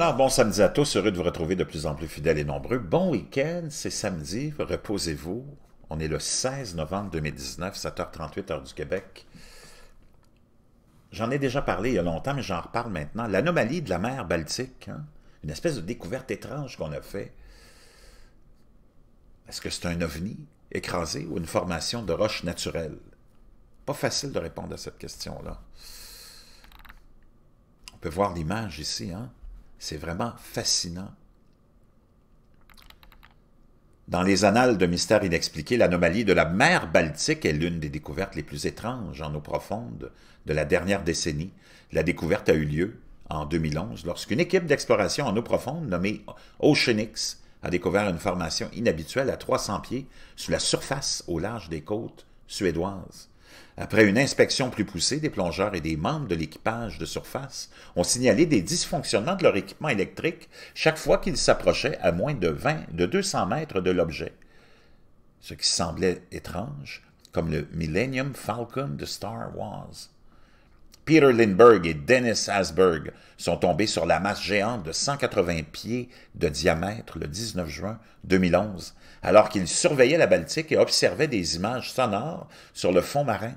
Alors, bon samedi à tous. Heureux de vous retrouver de plus en plus fidèles et nombreux. Bon week-end. C'est samedi. Reposez-vous. On est le 16 novembre 2019, 7h38 heure du Québec. J'en ai déjà parlé il y a longtemps, mais j'en reparle maintenant. L'anomalie de la mer Baltique. Hein. Une espèce de découverte étrange qu'on a fait. Est-ce que c'est un ovni écrasé ou une formation de roches naturelles? Pas facile de répondre à cette question-là. On peut voir l'image ici, hein? C'est vraiment fascinant. Dans les annales de Mystères inexpliqués, l'anomalie de la mer Baltique est l'une des découvertes les plus étranges en eau profonde de la dernière décennie. La découverte a eu lieu en 2011 lorsqu'une équipe d'exploration en eau profonde nommée Oceanix a découvert une formation inhabituelle à 300 pieds sous la surface au large des côtes suédoises. Après une inspection plus poussée, des plongeurs et des membres de l'équipage de surface ont signalé des dysfonctionnements de leur équipement électrique chaque fois qu'ils s'approchaient à moins de, vingt de deux cents mètres de l'objet. Ce qui semblait étrange, comme le Millennium Falcon de Star Wars. Peter Lindbergh et Dennis Asberg sont tombés sur la masse géante de 180 pieds de diamètre le 19 juin 2011, alors qu'ils surveillaient la Baltique et observaient des images sonores sur le fond marin.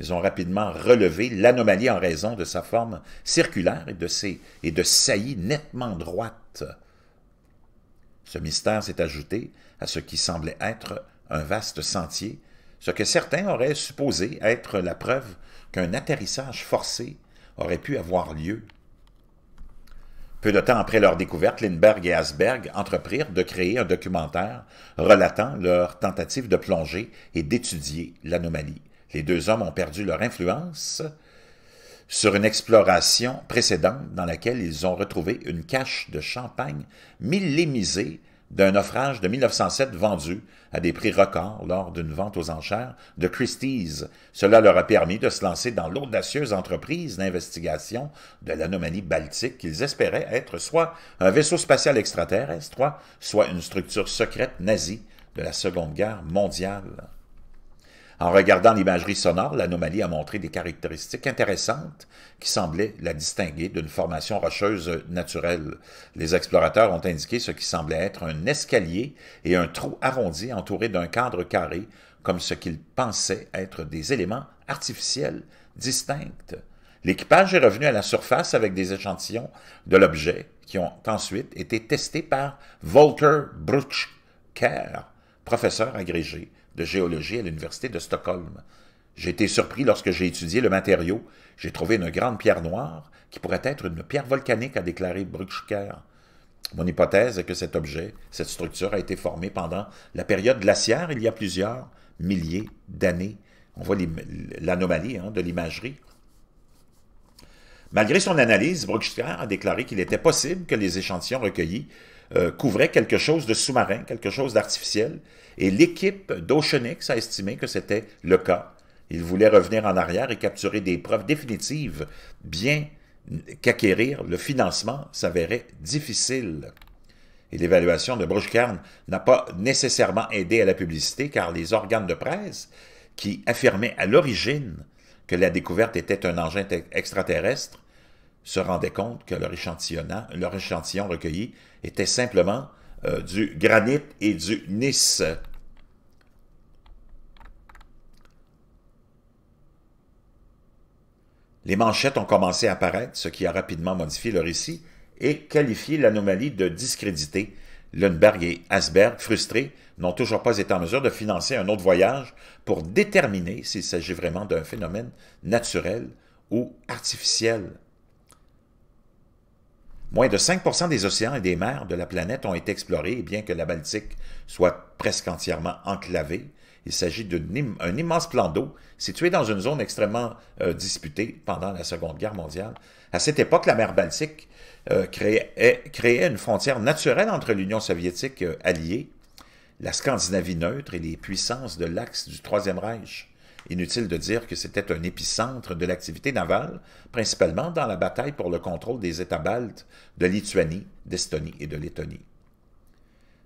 Ils ont rapidement relevé l'anomalie en raison de sa forme circulaire et de, ses, et de saillies nettement droites. Ce mystère s'est ajouté à ce qui semblait être un vaste sentier ce que certains auraient supposé être la preuve qu'un atterrissage forcé aurait pu avoir lieu. Peu de temps après leur découverte, Lindbergh et Asberg entreprirent de créer un documentaire relatant leur tentative de plonger et d'étudier l'anomalie. Les deux hommes ont perdu leur influence sur une exploration précédente dans laquelle ils ont retrouvé une cache de champagne millémisée d'un naufrage de 1907 vendu à des prix records lors d'une vente aux enchères de Christie's. Cela leur a permis de se lancer dans l'audacieuse entreprise d'investigation de l'anomalie baltique qu'ils espéraient être soit un vaisseau spatial extraterrestre, soit une structure secrète nazie de la Seconde Guerre mondiale. En regardant l'imagerie sonore, l'anomalie a montré des caractéristiques intéressantes qui semblaient la distinguer d'une formation rocheuse naturelle. Les explorateurs ont indiqué ce qui semblait être un escalier et un trou arrondi entouré d'un cadre carré, comme ce qu'ils pensaient être des éléments artificiels distincts. L'équipage est revenu à la surface avec des échantillons de l'objet qui ont ensuite été testés par Volker Bruchker, professeur agrégé de géologie à l'Université de Stockholm. J'ai été surpris lorsque j'ai étudié le matériau. J'ai trouvé une grande pierre noire qui pourrait être une pierre volcanique, a déclaré Bruchker. Mon hypothèse est que cet objet, cette structure, a été formée pendant la période glaciaire il y a plusieurs milliers d'années. On voit l'anomalie hein, de l'imagerie. Malgré son analyse, Brookstner a déclaré qu'il était possible que les échantillons recueillis euh, couvraient quelque chose de sous-marin, quelque chose d'artificiel, et l'équipe d'Oceanix a estimé que c'était le cas. Il voulait revenir en arrière et capturer des preuves définitives, bien qu'acquérir le financement s'avérait difficile. Et l'évaluation de Bruchkern n'a pas nécessairement aidé à la publicité, car les organes de presse, qui affirmaient à l'origine que la découverte était un engin extraterrestre, se rendaient compte que leur, échantillon recueilli était simplement euh, du granit et du Nice. Les manchettes ont commencé à apparaître, ce qui a rapidement modifié le récit et qualifié l'anomalie de discrédité. Lundberg et Asberg, frustrés, n'ont toujours pas été en mesure de financer un autre voyage pour déterminer s'il s'agit vraiment d'un phénomène naturel ou artificiel. Moins de 5 des océans et des mers de la planète ont été explorés, et bien que la Baltique soit presque entièrement enclavée, il s'agit d'un immense plan d'eau situé dans une zone extrêmement euh, disputée pendant la Seconde Guerre mondiale. À cette époque, la mer Baltique euh, créait, une frontière naturelle entre l'Union soviétique euh, alliée la Scandinavie neutre et les puissances de l'axe du Troisième Reich. Inutile de dire que c'était un épicentre de l'activité navale, principalement dans la bataille pour le contrôle des États baltes, de Lituanie, d'Estonie et de Lettonie.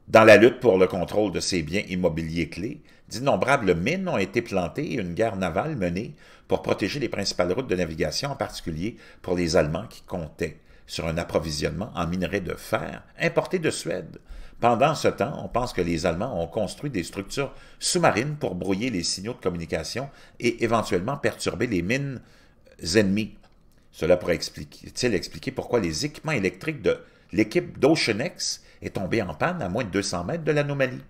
Dans la lutte pour le contrôle de ces biens immobiliers clés, d'innombrables mines ont été plantées et une guerre navale menée pour protéger les principales routes de navigation, en particulier pour les Allemands qui comptaient sur un approvisionnement en minerai de fer importé de Suède. Pendant ce temps, on pense que les Allemands ont construit des structures sous-marines pour brouiller les signaux de communication et éventuellement perturber les mines ennemies. Cela pourrait il expliquer pourquoi les équipements électriques de l'équipe d'Oceanex est tombé en panne à moins de 200 mètres de l'anomalie.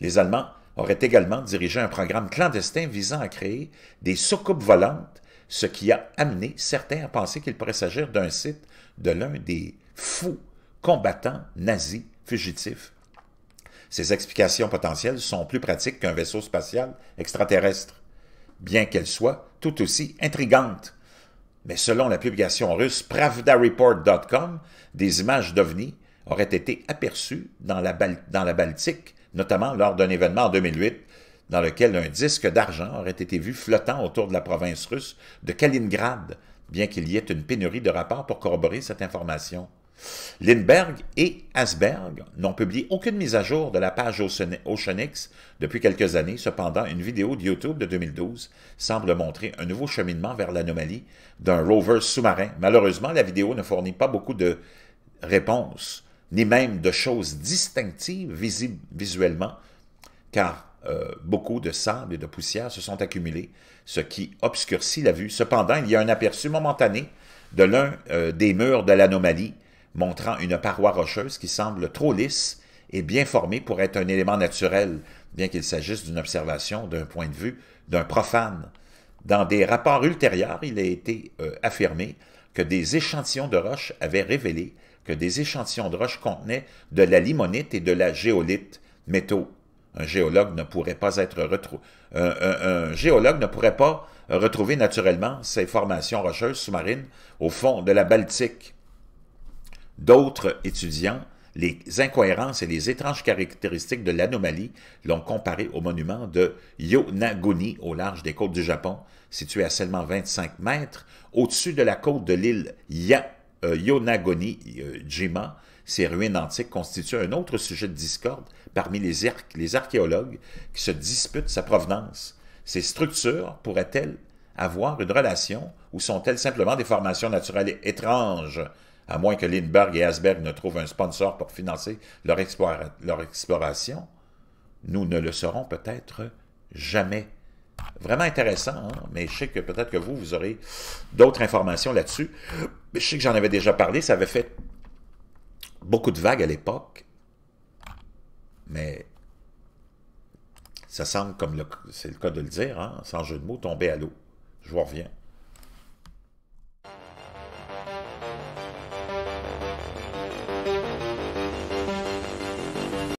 Les Allemands auraient également dirigé un programme clandestin visant à créer des soucoupes volantes ce qui a amené certains à penser qu'il pourrait s'agir d'un site de l'un des fous combattants nazis fugitifs. Ces explications potentielles sont plus pratiques qu'un vaisseau spatial extraterrestre, bien qu'elles soient tout aussi intrigantes. Mais selon la publication russe pravdareport.com, des images d'OVNI auraient été aperçues dans la, dans la Baltique, notamment lors d'un événement en 2008 dans lequel un disque d'argent aurait été vu flottant autour de la province russe de Kaliningrad, bien qu'il y ait une pénurie de rapports pour corroborer cette information. Lindbergh et Asberg n'ont publié aucune mise à jour de la page Oceanix depuis quelques années. Cependant, une vidéo de YouTube de 2012 semble montrer un nouveau cheminement vers l'anomalie d'un rover sous-marin. Malheureusement, la vidéo ne fournit pas beaucoup de réponses, ni même de choses distinctives visuellement, car euh, beaucoup de sable et de poussière se sont accumulés, ce qui obscurcit la vue. Cependant, il y a un aperçu momentané de l'un euh, des murs de l'anomalie, montrant une paroi rocheuse qui semble trop lisse et bien formée pour être un élément naturel, bien qu'il s'agisse d'une observation d'un point de vue d'un profane. Dans des rapports ultérieurs, il a été euh, affirmé que des échantillons de roche avaient révélé que des échantillons de roche contenaient de la limonite et de la géolite, métaux un géologue ne pourrait pas être Un, géologue ne pourrait pas retrouver naturellement ces formations rocheuses sous-marines au fond de la Baltique. D'autres étudiants les incohérences et les étranges caractéristiques de l'anomalie l'ont comparé au monument de Yonaguni au large des côtes du Japon, situé à seulement 25 mètres au-dessus de la côte de l'île Yonagoni, euh, Yonaguni-jima, euh, ces ruines antiques constituent un autre sujet de discorde parmi les, les archéologues qui se disputent sa provenance. Ces structures pourraient-elles avoir une relation ou sont-elles simplement des formations naturelles étranges, à moins que Lindbergh et Asberg ne trouvent un sponsor pour financer leur, exploration? Nous ne le saurons peut-être jamais. Vraiment intéressant, hein? mais je sais que peut-être que vous, vous aurez d'autres informations là-dessus. Je sais que j'en avais déjà parlé, ça avait fait beaucoup de vagues à l'époque, mais ça semble, comme c'est le cas de le dire, hein, sans jeu de mots, tomber à l'eau. Je vous reviens.